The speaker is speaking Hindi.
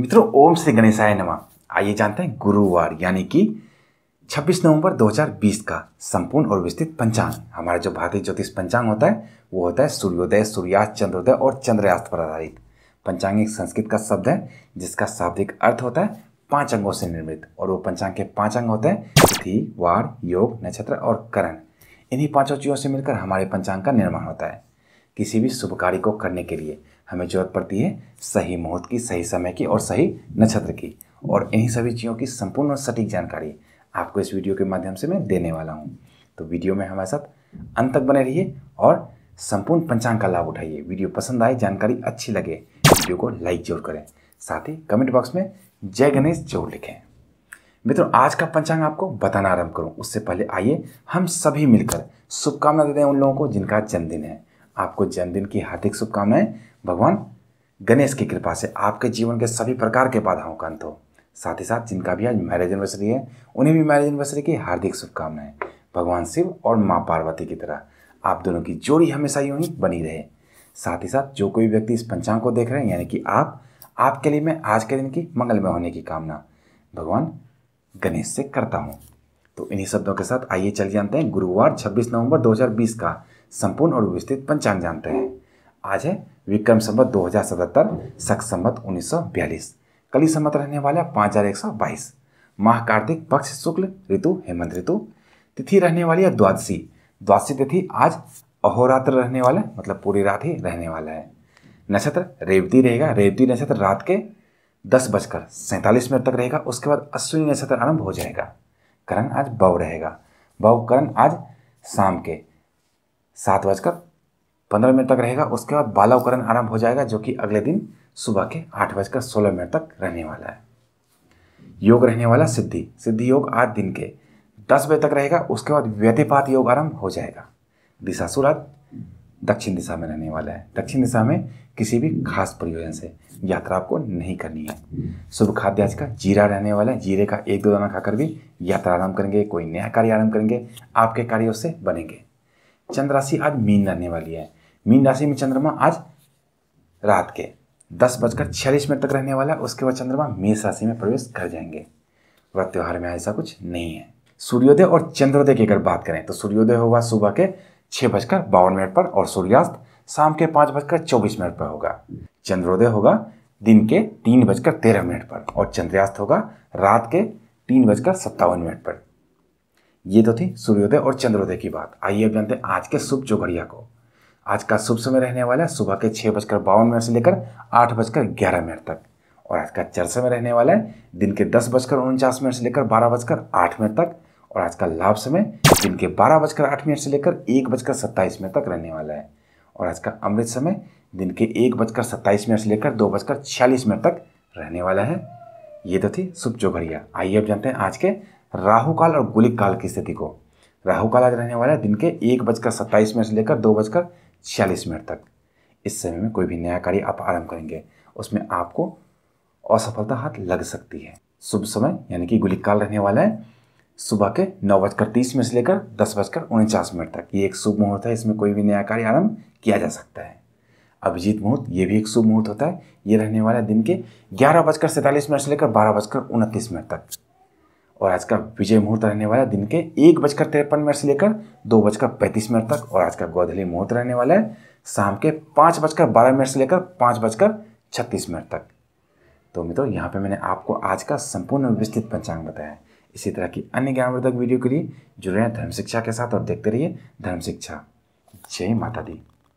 मित्रों ओम श्री गणेशाय नमः आइए जानते हैं गुरुवार यानी कि 26 नवंबर 2020 का संपूर्ण और विस्तृत पंचांग हमारा जो भारतीय ज्योतिष पंचांग होता है वो होता है सूर्योदय सूर्यास्त चंद्रोदय और चंद्रयास्त पर आधारित पंचांग एक संस्कृत का शब्द है जिसका शाब्दिक अर्थ होता है पांच अंगों से निर्मित और वो पंचांग के पांच अंग होते हैं तिथि वार योग नक्षत्र और करण इन्हीं पांचों चीज़ों से मिलकर हमारे पंचांग का निर्माण होता है किसी भी शुभ कार्य को करने के लिए हमें जरूरत पड़ती है सही मुहूर्त की सही समय की और सही नक्षत्र की और इन्हीं सभी चीज़ों की संपूर्ण और सटीक जानकारी आपको इस वीडियो के माध्यम से मैं देने वाला हूँ तो वीडियो में हमारे साथ अंत तक बने रहिए और संपूर्ण पंचांग का लाभ उठाइए वीडियो पसंद आए जानकारी अच्छी लगे वीडियो को लाइक जरूर करें साथ ही कमेंट बॉक्स में जय गणेश जरूर लिखें मित्रों आज का पंचांग आपको बताना आरंभ करूं उससे पहले आइए हम सभी मिलकर शुभकामना देते हैं उन लोगों को जिनका जन्मदिन है आपको जन्मदिन की हार्दिक शुभकामनाएं भगवान गणेश की कृपा से आपके जीवन के सभी प्रकार के बाधाओं का अंत हो साथ ही साथ जिनका भी आज मैरिज एनिवर्सरी है उन्हें भी मैरिज एनिवर्सरी की हार्दिक शुभकामनाएं भगवान शिव और माँ पार्वती की तरह आप दोनों की जोड़ी हमेशा यूं ही बनी रहे साथ ही साथ जो कोई व्यक्ति इस पंचांग को देख रहे हैं यानी कि आप आपके लिए मैं आज के दिन की मंगलमय होने की कामना भगवान गणेश से करता हूँ तो इन्हीं शब्दों के साथ आइए चल जानते हैं गुरुवार 26 नवंबर 2020 का संपूर्ण और विस्तृत पंचांग जानते हैं आज है विक्रम संबत दो हजार सतहत्तर शक संबत उन्नीस सौ बयालीस कली संबत रहने वाला पाँच हजार एक सौ बाईस माह कार्तिक पक्ष शुक्ल ऋतु हेमंत ऋतु तिथि रहने वाली है द्वादशी द्वादशी तिथि आज अहोरात्र रहने वाला है मतलब पूरी रात ही रहने वाला है नक्षत्र रेवती रहेगा रेवती नक्षत्र रात के दस बजकर सैंतालीस मिनट तक रहेगा उसके बाद अश्विनी नक्षत्र आरंभ हो जाएगा करण आज बव रहेगा बव करण आज शाम के सात बजकर पंद्रह मिनट तक रहेगा उसके बाद बालावकरण आरंभ हो जाएगा जो कि अगले दिन सुबह के आठ बजकर सोलह मिनट तक रहने वाला है योग रहने वाला सिद्धि सिद्धि योग आज दिन के दस बजे तक रहेगा उसके बाद व्यतिपात योग आरंभ हो जाएगा दिशा सूरत दक्षिण दिशा में रहने वाला है दक्षिण दिशा में किसी भी खास प्रयोजन से यात्रा आपको नहीं करनी है शुभ आज का जीरा रहने वाला है जीरे का एक दो दाना खाकर भी यात्रा आरंभ करेंगे कोई नया कार्य आरंभ करेंगे आपके कार्यों से बनेंगे चंद्र राशि आज मीन रहने वाली है मीन राशि में चंद्रमा आज रात के दस बजकर छियालीस मिनट तक रहने वाला है उसके बाद चंद्रमा मेष राशि में प्रवेश कर जाएंगे व त्यौहार में ऐसा कुछ नहीं है सूर्योदय और चंद्रोदय की अगर बात करें तो सूर्योदय होगा सुबह के छः बजकर बावन मिनट पर और सूर्यास्त शाम के पाँच बजकर चौबीस मिनट पर होगा चंद्रोदय होगा दिन के तीन बजकर तेरह मिनट पर और चंद्रयास्त होगा रात के तीन बजकर सत्तावन मिनट पर ये तो थी सूर्योदय और चंद्रोदय की बात आइए अब जानते हैं आज के शुभ चौघड़िया को आज का शुभ समय रहने वाला है सुबह के छह बजकर बावन मिनट से लेकर आठ बजकर ग्यारह मिनट तक और आज का चर समय रहने वाला है दिन के दस बजकर उनचास मिनट से लेकर बारह बजकर आठ मिनट तक और आज का लाभ समय दिन के बारह बजकर आठ मिनट से लेकर एक बजकर सत्ताईस मिनट तक रहने वाला है और आज का अमृत समय दिन के एक बजकर सत्ताईस मिनट से लेकर दो बजकर छियालीस मिनट तक रहने वाला है ये तो थी शुभ चौघड़िया आइए अब जानते हैं आज के राहु काल और गुलिक काल की स्थिति को राहु काल आज रहने वाला है दिन के एक बजकर सत्ताईस मिनट से लेकर दो बजकर छियालीस मिनट तक इस समय में कोई भी नया कार्य आप आरंभ करेंगे उसमें आपको असफलता हाथ लग सकती है शुभ समय यानी कि गुलिक काल रहने वाला है सुबह के नौ बजकर तीस मिनट से लेकर दस बजकर उनचास मिनट तक ये एक शुभ मुहूर्त है इसमें कोई भी नया कार्य आरंभ किया जा सकता है अभिजीत मुहूर्त ये भी एक शुभ मुहूर्त होता है ये रहने वाला दिन के ग्यारह बजकर सैंतालीस मिनट से लेकर बारह बजकर उनतीस मिनट तक और आज का विजय मुहूर्त रहने वाला दिन के एक बजकर तिरपन मिनट से लेकर दो बजकर पैंतीस मिनट तक और आज का गौधली मुहूर्त रहने वाला है शाम के पाँच बजकर बारह मिनट से लेकर पाँच बजकर छत्तीस मिनट तक तो मित्रों यहाँ पे मैंने आपको आज का संपूर्ण विस्तृत पंचांग बताया है इसी तरह की अन्य ज्ञानवर्धक वीडियो के लिए जुड़े हैं धर्म शिक्षा के साथ और देखते रहिए धर्म शिक्षा जय माता दी